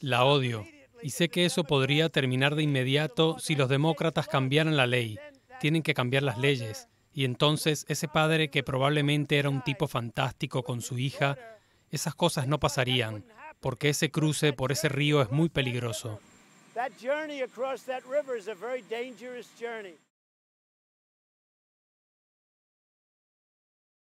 La odio y sé que eso podría terminar de inmediato si los demócratas cambiaran la ley. Tienen que cambiar las leyes. Y entonces ese padre que probablemente era un tipo fantástico con su hija, esas cosas no pasarían, porque ese cruce por ese río es muy peligroso.